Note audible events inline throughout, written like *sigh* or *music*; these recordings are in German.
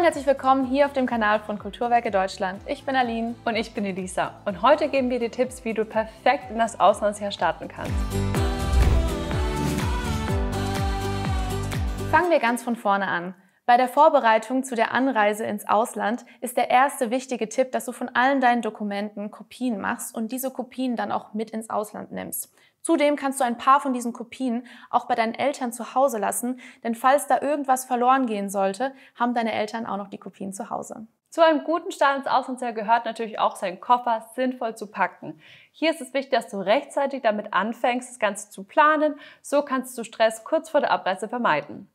und herzlich willkommen hier auf dem Kanal von Kulturwerke Deutschland. Ich bin Aline und ich bin Elisa und heute geben wir dir Tipps, wie du perfekt in das Auslandsjahr starten kannst. Fangen wir ganz von vorne an. Bei der Vorbereitung zu der Anreise ins Ausland ist der erste wichtige Tipp, dass du von allen deinen Dokumenten Kopien machst und diese Kopien dann auch mit ins Ausland nimmst. Zudem kannst du ein paar von diesen Kopien auch bei deinen Eltern zu Hause lassen, denn falls da irgendwas verloren gehen sollte, haben deine Eltern auch noch die Kopien zu Hause. Zu einem guten Start ins Auslandsjahr gehört natürlich auch, seinen Koffer sinnvoll zu packen. Hier ist es wichtig, dass du rechtzeitig damit anfängst, das Ganze zu planen. So kannst du Stress kurz vor der Abreise vermeiden.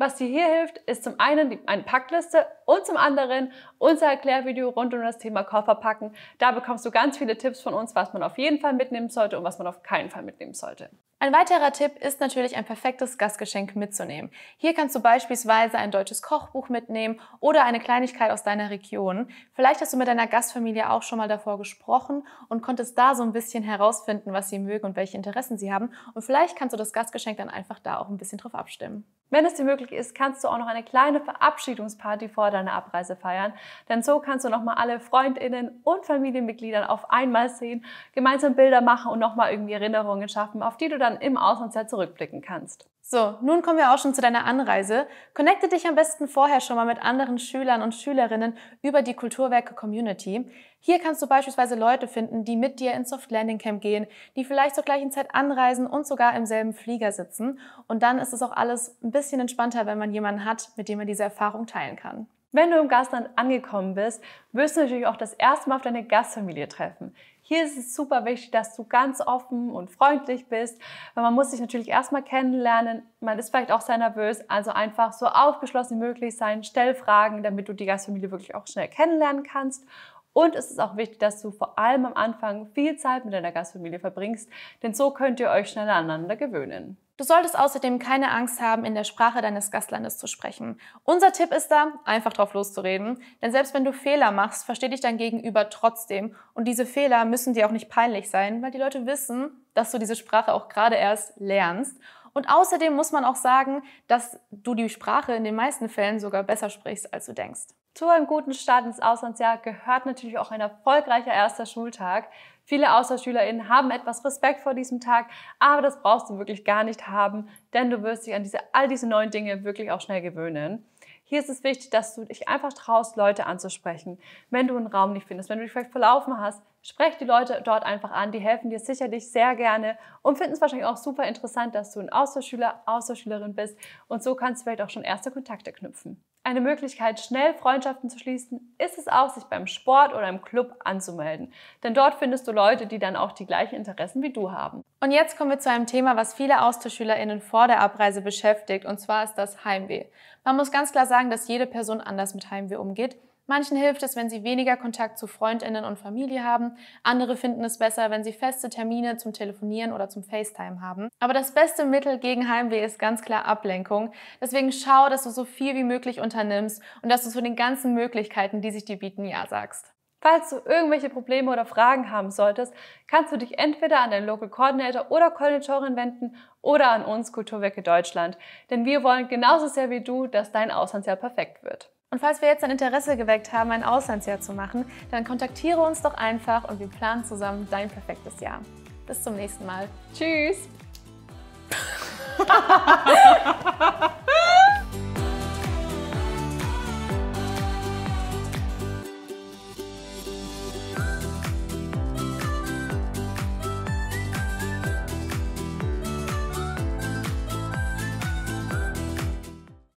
Was dir hier hilft, ist zum einen eine Packliste und zum anderen unser Erklärvideo rund um das Thema Koffer packen. Da bekommst du ganz viele Tipps von uns, was man auf jeden Fall mitnehmen sollte und was man auf keinen Fall mitnehmen sollte. Ein weiterer Tipp ist natürlich, ein perfektes Gastgeschenk mitzunehmen. Hier kannst du beispielsweise ein deutsches Kochbuch mitnehmen oder eine Kleinigkeit aus deiner Region. Vielleicht hast du mit deiner Gastfamilie auch schon mal davor gesprochen und konntest da so ein bisschen herausfinden, was sie mögen und welche Interessen sie haben. Und vielleicht kannst du das Gastgeschenk dann einfach da auch ein bisschen drauf abstimmen. Wenn es dir möglich ist, kannst du auch noch eine kleine Verabschiedungsparty vor deiner Abreise feiern, denn so kannst du nochmal alle Freundinnen und Familienmitgliedern auf einmal sehen, gemeinsam Bilder machen und nochmal irgendwie Erinnerungen schaffen, auf die du dann dann im Auslandsjahr zurückblicken kannst. So, nun kommen wir auch schon zu deiner Anreise. Connecte dich am besten vorher schon mal mit anderen Schülern und Schülerinnen über die Kulturwerke Community. Hier kannst du beispielsweise Leute finden, die mit dir ins Soft Landing Camp gehen, die vielleicht zur gleichen Zeit anreisen und sogar im selben Flieger sitzen. Und dann ist es auch alles ein bisschen entspannter, wenn man jemanden hat, mit dem man diese Erfahrung teilen kann. Wenn du im Gastland angekommen bist, wirst du natürlich auch das erste Mal auf deine Gastfamilie treffen. Hier ist es super wichtig, dass du ganz offen und freundlich bist, weil man muss sich natürlich erstmal kennenlernen. Man ist vielleicht auch sehr nervös, also einfach so aufgeschlossen wie möglich sein, stell Fragen, damit du die Gastfamilie wirklich auch schnell kennenlernen kannst und es ist auch wichtig, dass du vor allem am Anfang viel Zeit mit deiner Gastfamilie verbringst, denn so könnt ihr euch schneller aneinander gewöhnen. Du solltest außerdem keine Angst haben, in der Sprache deines Gastlandes zu sprechen. Unser Tipp ist da, einfach drauf loszureden, denn selbst wenn du Fehler machst, versteht dich dein Gegenüber trotzdem. Und diese Fehler müssen dir auch nicht peinlich sein, weil die Leute wissen, dass du diese Sprache auch gerade erst lernst. Und außerdem muss man auch sagen, dass du die Sprache in den meisten Fällen sogar besser sprichst, als du denkst. Zu einem guten Start ins Auslandsjahr gehört natürlich auch ein erfolgreicher erster Schultag. Viele AustauschschülerInnen haben etwas Respekt vor diesem Tag, aber das brauchst du wirklich gar nicht haben, denn du wirst dich an diese, all diese neuen Dinge wirklich auch schnell gewöhnen. Hier ist es wichtig, dass du dich einfach traust, Leute anzusprechen. Wenn du einen Raum nicht findest, wenn du dich vielleicht verlaufen hast, sprech die Leute dort einfach an. Die helfen dir sicherlich sehr gerne und finden es wahrscheinlich auch super interessant, dass du ein Austauschschüler, Austauschschülerin bist. Und so kannst du vielleicht auch schon erste Kontakte knüpfen. Eine Möglichkeit, schnell Freundschaften zu schließen, ist es auch, sich beim Sport oder im Club anzumelden. Denn dort findest du Leute, die dann auch die gleichen Interessen wie du haben. Und jetzt kommen wir zu einem Thema, was viele AustauschschülerInnen vor der Abreise beschäftigt, und zwar ist das Heimweh. Man muss ganz klar sagen, dass jede Person anders mit Heimweh umgeht. Manchen hilft es, wenn sie weniger Kontakt zu Freundinnen und Familie haben, andere finden es besser, wenn sie feste Termine zum Telefonieren oder zum FaceTime haben. Aber das beste Mittel gegen Heimweh ist ganz klar Ablenkung. Deswegen schau, dass du so viel wie möglich unternimmst und dass du zu den ganzen Möglichkeiten, die sich dir bieten, ja sagst. Falls du irgendwelche Probleme oder Fragen haben solltest, kannst du dich entweder an deinen Local Coordinator oder Koordinatorin wenden oder an uns Kulturwerke Deutschland. Denn wir wollen genauso sehr wie du, dass dein Auslandsjahr perfekt wird. Und falls wir jetzt ein Interesse geweckt haben, ein Auslandsjahr zu machen, dann kontaktiere uns doch einfach und wir planen zusammen dein perfektes Jahr. Bis zum nächsten Mal. Tschüss! *laughs*